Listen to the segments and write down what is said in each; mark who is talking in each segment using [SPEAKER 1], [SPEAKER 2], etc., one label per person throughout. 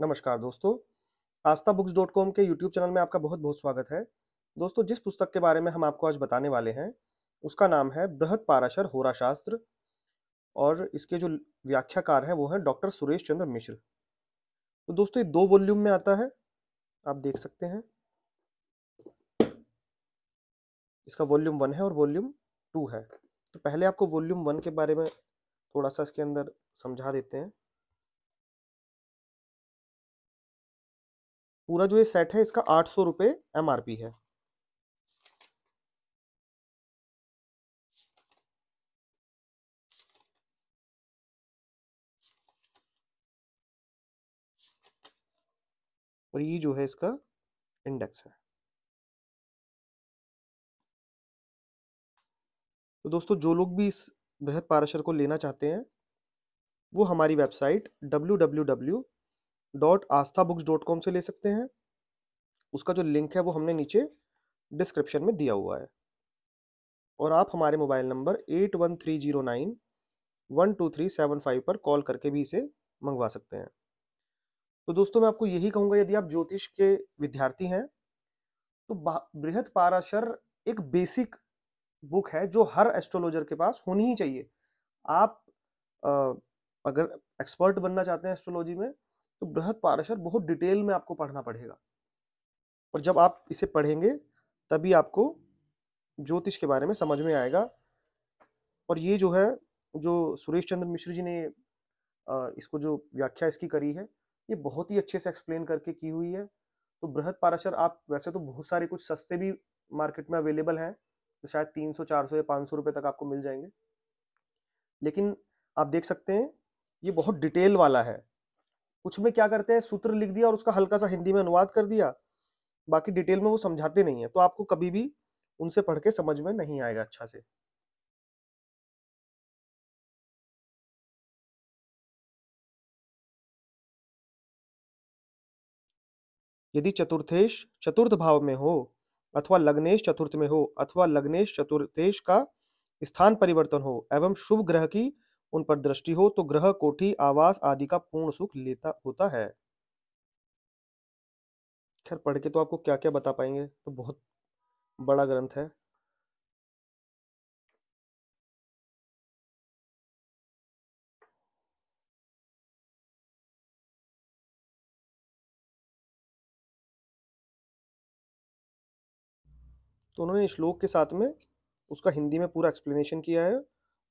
[SPEAKER 1] नमस्कार दोस्तों Aastha books dot com के यूट्यूब चैनल में आपका बहुत बहुत स्वागत है दोस्तों जिस पुस्तक के बारे में हम आपको आज बताने वाले हैं उसका नाम है बृहद पाराशर होरा शास्त्र और इसके जो व्याख्याकार हैं वो हैं डॉक्टर सुरेश चंद्र मिश्र तो दोस्तों ये दो वॉल्यूम में आता है आप देख सकते हैं इसका वॉल्यूम वन है और वॉल्यूम टू है तो पहले आपको वॉल्यूम वन के बारे में थोड़ा सा इसके अंदर समझा देते हैं पूरा जो ये सेट है इसका आठ सौ रुपये एम है
[SPEAKER 2] और ये जो है इसका इंडेक्स है
[SPEAKER 1] तो दोस्तों जो लोग भी इस बृहद पाराशर को लेना चाहते हैं वो हमारी website W dot Aastha books dot com से ले सकते हैं उसका जो लिंक है वो हमने नीचे डिस्क्रिप्शन में दिया हुआ है और आप हमारे mobile number eight one three zero nine one two three seven five पर कॉल करके भी इसे मंगवा सकते हैं तो दोस्तों मैं आपको यही कहूँगा यदि आप ज्योतिष के विद्यार्थी हैं तो बृहद पाराशर एक बेसिक बुक है जो हर एस्ट्रोलॉजर के पास होनी ही चाहिए आप आ, अगर एक्सपर्ट बनना चाहते हैं एस्ट्रोलॉजी में तो बृहद पाराशर बहुत डिटेल में आपको पढ़ना पड़ेगा और जब आप इसे पढ़ेंगे तभी आपको ज्योतिष के बारे में समझ में आएगा और ये जो है जो सुरेश चंद्र मिश्र जी ने इसको जो व्याख्या इसकी करी है ये बहुत ही अच्छे से एक्सप्लेन करके की हुई है तो बृहद पाराशर आप वैसे तो बहुत सारे कुछ सस्ते भी मार्केट में अवेलेबल हैं तो शायद 300, 400 या 500 रुपए तक आपको मिल जाएंगे लेकिन आप देख सकते हैं ये बहुत डिटेल वाला है कुछ में क्या करते हैं सूत्र लिख दिया और उसका हल्का सा हिंदी में अनुवाद कर दिया बाकी डिटेल में वो समझाते नहीं है तो आपको कभी भी उनसे पढ़ के समझ में नहीं आएगा अच्छा से यदि चतुर्थेश चतुर्थ भाव में हो अथवा लग्नेश चतुर्थ में हो अथवा लग्नेश चतुर्थेश का स्थान परिवर्तन हो एवं शुभ ग्रह की उन पर दृष्टि हो तो ग्रह कोठी आवास आदि का पूर्ण सुख लेता होता है खैर पढ़ के तो आपको क्या क्या बता पाएंगे तो बहुत बड़ा ग्रंथ है तो उन्होंने श्लोक के साथ में उसका हिंदी में पूरा एक्सप्लेनेशन किया है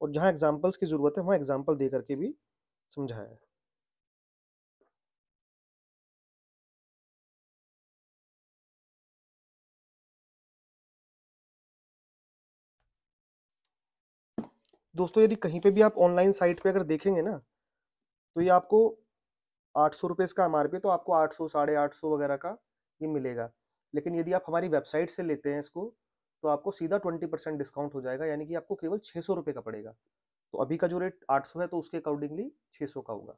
[SPEAKER 1] और जहाँ एग्जाम्पल्स की ज़रूरत है वहाँ एग्जाम्पल दे करके भी समझाया है दोस्तों यदि कहीं पे भी आप ऑनलाइन साइट पे अगर देखेंगे ना तो ये आपको आठ सौ रुपये इसका एम आर पी तो आपको आठ सौ साढ़े आठ सौ वगैरह का ये मिलेगा लेकिन यदि आप हमारी वेबसाइट से लेते हैं इसको तो आपको सीधा ट्वेंटी परसेंट डिस्काउंट हो जाएगा यानी कि आपको केवल छः सौ रुपये का पड़ेगा तो अभी का जो रेट आठ सौ है तो उसके अकॉर्डिंगली छः सौ का होगा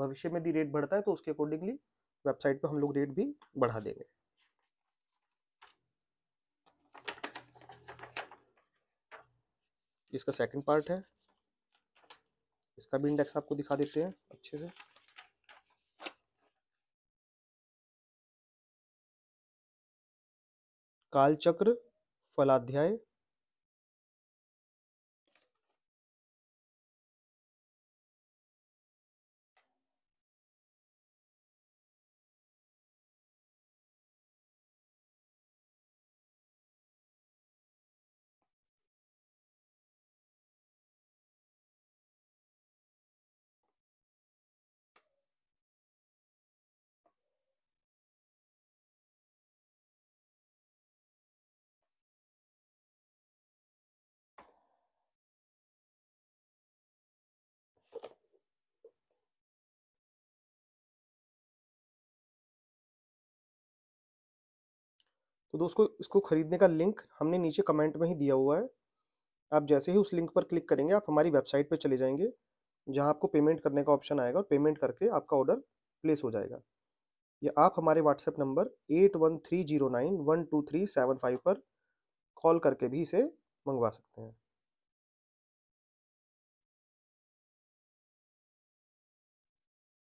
[SPEAKER 1] भविष्य में यदि रेट बढ़ता है तो उसके अकॉर्डिंगली वेबसाइट पर हम लोग रेट भी बढ़ा देंगे इसका सेकंड पार्ट है इसका भी इंडेक्स आपको दिखा देते हैं अच्छे से
[SPEAKER 2] कालचक्र फलाध्याय
[SPEAKER 1] तो दोस्तों इसको खरीदने का लिंक हमने नीचे कमेंट में ही दिया हुआ है आप जैसे ही उस लिंक पर क्लिक करेंगे आप हमारी वेबसाइट पर चले जाएंगे जहाँ आपको पेमेंट करने का ऑप्शन आएगा और पेमेंट करके आपका ऑर्डर प्लेस हो जाएगा या आप हमारे WhatsApp number eight one three zero nine one two three seven five पर कॉल करके भी इसे मंगवा सकते हैं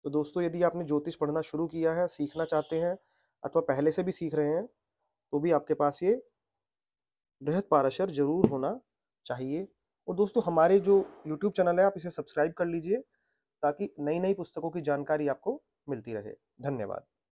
[SPEAKER 1] तो दोस्तों यदि आपने ज्योतिष पढ़ना शुरू किया है सीखना चाहते हैं अथवा पहले से भी सीख रहे हैं तो भी आपके पास ये बृहद पाराशर जरूर होना चाहिए और दोस्तों हमारे जो यूट्यूब चैनल है आप इसे सब्सक्राइब कर लीजिए ताकि नई नई पुस्तकों की जानकारी आपको मिलती रहे धन्यवाद